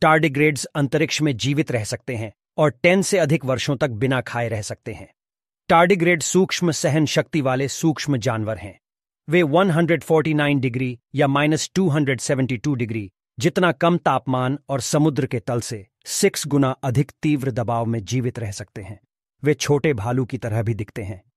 tardigrades अंतरिक्ष में जीवित रह सकते हैं और टेन से अधिक वर्षों तक बिना खाए रह सकते हैं टार्डिग्रेड सूक्ष्म सहन शक्ति वाले सूक्ष्म जानवर हैं वे 149 डिग्री या माइनस टू डिग्री जितना कम तापमान और समुद्र के तल से सिक्स गुना अधिक तीव्र दबाव में जीवित रह सकते हैं वे छोटे भालू की तरह भी दिखते हैं